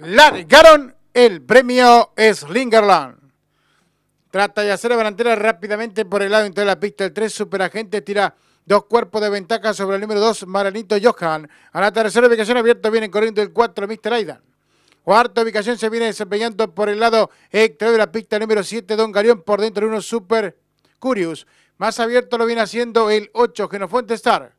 largaron el premio Slingerland. Trata de hacer la delantera rápidamente por el lado interior de la pista. El 3 superagente tira dos cuerpos de ventaja sobre el número 2, Maranito Johan. A la tercera ubicación abierto viene corriendo el 4, Mr. Aidan. Cuarta ubicación se viene desempeñando por el lado exterior de la pista número 7, Don Galeón, por dentro de uno Super Curious. Más abierto lo viene haciendo el 8, Genofonte Star.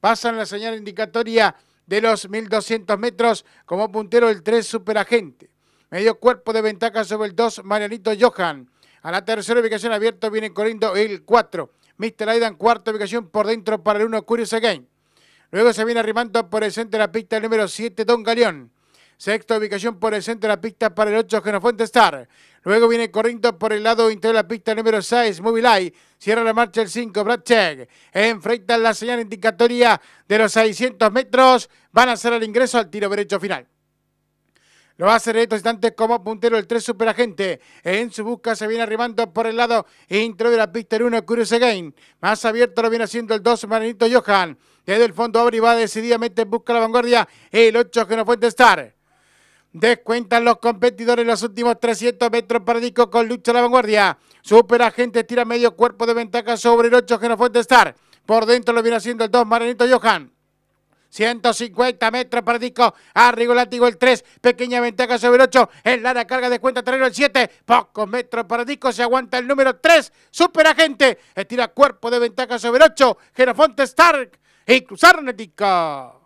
Pasan la señal indicatoria de los 1.200 metros como puntero el 3 Superagente. Medio cuerpo de ventaja sobre el 2 Marianito Johan. A la tercera ubicación abierta viene corriendo el 4. Mr. Aidan, cuarta ubicación por dentro para el 1 Curious Again. Luego se viene arrimando por el centro de la pista el número 7 Don Galeón. Sexta ubicación por el centro de la pista para el 8 Genofuente Star. Luego viene corriendo por el lado interior de la pista número 6, Movilay. Cierra la marcha el 5, Bradcheck. Enfrenta la señal indicatoria de los 600 metros. Van a hacer el ingreso al tiro derecho final. Lo va a hacer en estos instantes como puntero el 3 Superagente. En su busca se viene arrimando por el lado interior de la pista el 1, Curious Again. Más abierto lo viene haciendo el 2, Marinito Johan. Desde el fondo abre y va decididamente en busca de la vanguardia el 8, Genofuente Star. Descuentan los competidores los últimos 300 metros para disco con lucha a la vanguardia. Superagente tira medio cuerpo de ventaja sobre el 8 Genofonte Star. Por dentro lo viene haciendo el 2 Maranito Johan. 150 metros para Disco, el Látigo el 3, pequeña ventaja sobre el 8, el Lara carga de cuenta terreno el 7, pocos metros para Disco, se aguanta el número 3, Superagente, estira cuerpo de ventaja sobre el 8, Genofonte Stark y cruzaron el Disco.